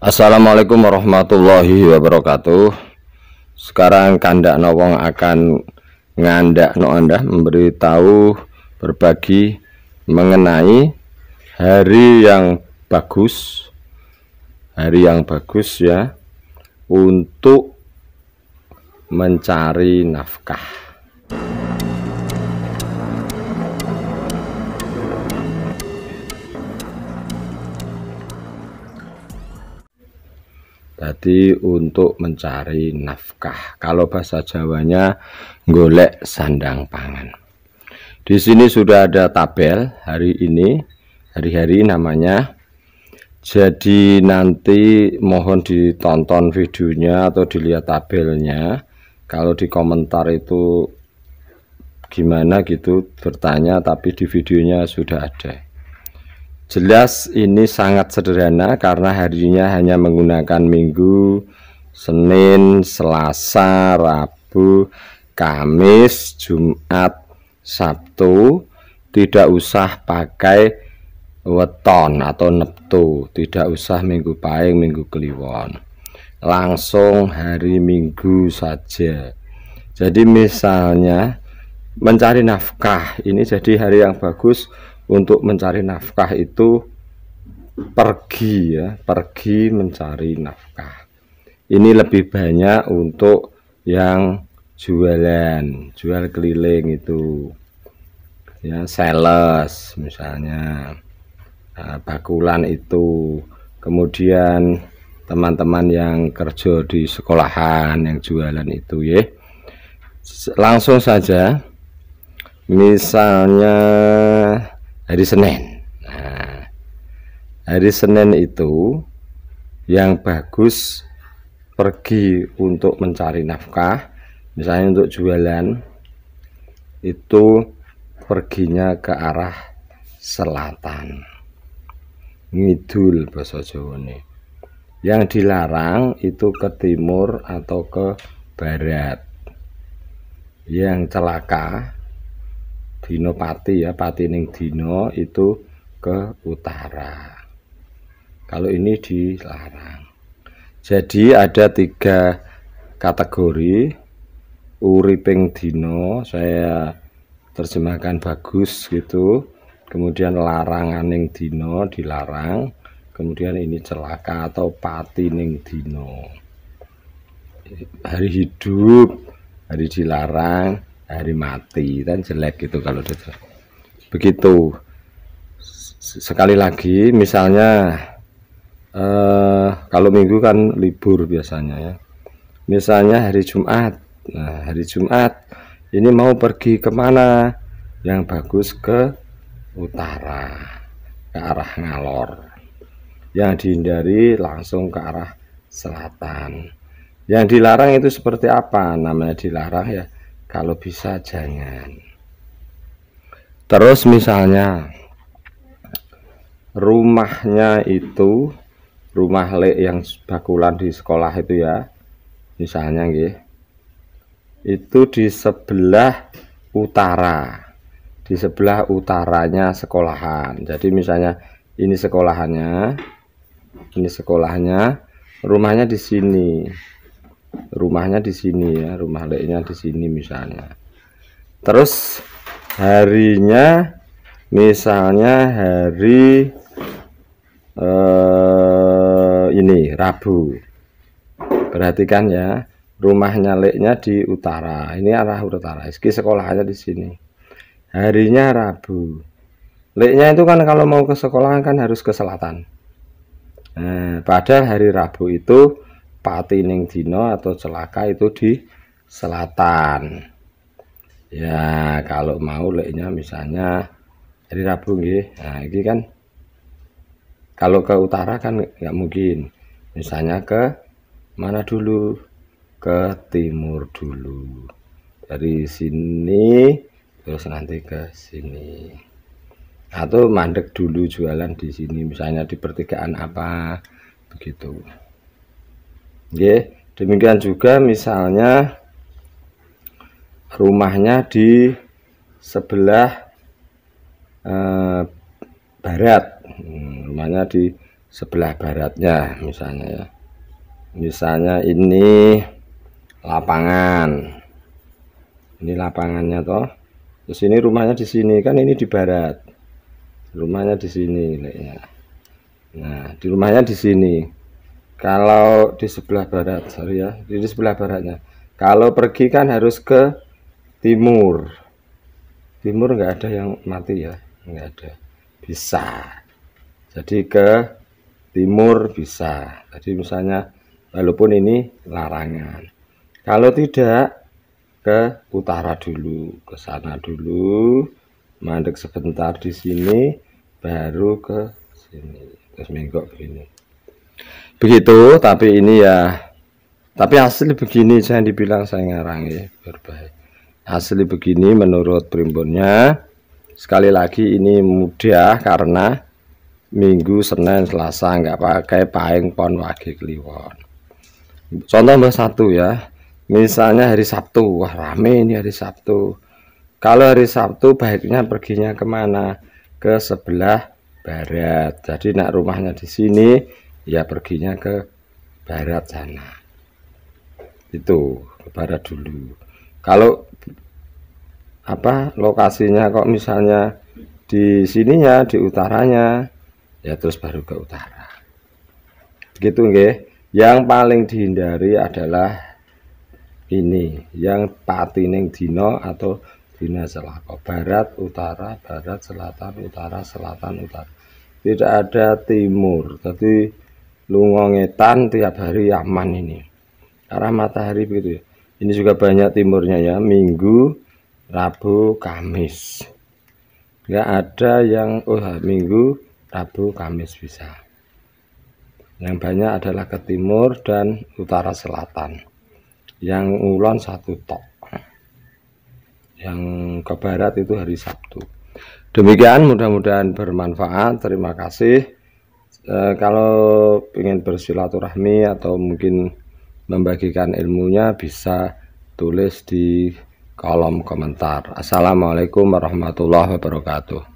Assalamualaikum warahmatullahi wabarakatuh Sekarang kandak nawong akan ngandak no anda memberitahu berbagi mengenai hari yang bagus hari yang bagus ya untuk mencari nafkah Jadi untuk mencari nafkah. Kalau bahasa Jawanya golek sandang pangan. Di sini sudah ada tabel hari ini, hari-hari namanya. Jadi nanti mohon ditonton videonya atau dilihat tabelnya. Kalau di komentar itu gimana gitu bertanya tapi di videonya sudah ada. Jelas ini sangat sederhana karena harinya hanya menggunakan minggu, Senin, Selasa, Rabu, Kamis, Jumat, Sabtu. Tidak usah pakai weton atau neptu, tidak usah minggu pahing, minggu kliwon. Langsung hari Minggu saja. Jadi misalnya mencari nafkah ini jadi hari yang bagus untuk mencari nafkah itu pergi ya, pergi mencari nafkah. Ini lebih banyak untuk yang jualan, jual keliling itu. Ya, sales misalnya. Eh, bakulan itu. Kemudian teman-teman yang kerja di sekolahan yang jualan itu ya. Langsung saja. Misalnya hari Senin. Nah, hari Senin itu yang bagus pergi untuk mencari nafkah, misalnya untuk jualan, itu perginya ke arah selatan. Ngidul bahasa Jawa ini. Yang dilarang itu ke timur atau ke barat. Yang celaka dino pati ya pati ning dino itu ke utara kalau ini dilarang jadi ada tiga kategori uriping dino saya terjemahkan bagus gitu kemudian larangan Ning dino dilarang kemudian ini celaka atau pati ning dino hari hidup hari dilarang hari mati dan jelek gitu kalau itu begitu sekali lagi misalnya eh, kalau minggu kan libur biasanya ya misalnya hari Jumat nah hari Jumat ini mau pergi kemana yang bagus ke utara ke arah ngalor yang dihindari langsung ke arah selatan yang dilarang itu seperti apa namanya dilarang ya kalau bisa jangan terus misalnya rumahnya itu rumah lek yang bakulan di sekolah itu ya misalnya gitu. itu di sebelah utara di sebelah utaranya sekolahan jadi misalnya ini sekolahannya ini sekolahnya rumahnya di sini rumahnya di sini ya rumah leknya di sini misalnya terus harinya misalnya hari eh, ini Rabu perhatikan ya rumahnya leknya di utara ini arah utara Ski sekolahnya di sini harinya Rabu leknya itu kan kalau mau ke sekolah kan harus ke selatan nah, padahal hari Rabu itu pati ning dino atau celaka itu di selatan ya kalau mau leknya misalnya jadi Rabu nggih nah ini kan kalau ke utara kan nggak mungkin misalnya ke mana dulu ke timur dulu dari sini terus nanti ke sini atau mandek dulu jualan di sini misalnya di pertigaan apa begitu Oke, demikian juga misalnya rumahnya di sebelah eh, barat, hmm, rumahnya di sebelah baratnya misalnya ya. Misalnya ini lapangan, ini lapangannya toh. Terus ini rumahnya di sini kan ini di barat, rumahnya di sini. Ya. Nah, di rumahnya di sini kalau di sebelah barat, sorry ya, di sebelah baratnya. Kalau pergi kan harus ke timur. Timur nggak ada yang mati ya, nggak ada. Bisa. Jadi ke timur bisa. Jadi misalnya walaupun ini larangan. Kalau tidak ke utara dulu, ke sana dulu, mandek sebentar di sini, baru ke sini. Terus minggu begini begitu tapi ini ya tapi asli begini saya dibilang saya ngarang ya berbaik asli begini menurut primbonnya sekali lagi ini mudah karena minggu Senin Selasa nggak pakai paing pon wage kliwon contoh nomor satu ya misalnya hari Sabtu wah rame ini hari Sabtu kalau hari Sabtu baiknya perginya kemana ke sebelah barat jadi nak rumahnya di sini ya perginya ke barat sana itu ke barat dulu kalau apa lokasinya kok misalnya di sininya di utaranya ya terus baru ke utara gitu nggih yang paling dihindari adalah ini yang patining dino atau dina selako barat utara barat selatan utara selatan utara tidak ada timur jadi lunga tiap hari aman ini arah matahari begitu ya. ini juga banyak timurnya ya Minggu Rabu Kamis enggak ada yang oh Minggu Rabu Kamis bisa yang banyak adalah ke timur dan utara selatan yang ulon satu tok yang ke barat itu hari Sabtu demikian mudah-mudahan bermanfaat terima kasih Eh, kalau ingin bersilaturahmi atau mungkin membagikan ilmunya bisa tulis di kolom komentar. Assalamualaikum warahmatullahi wabarakatuh.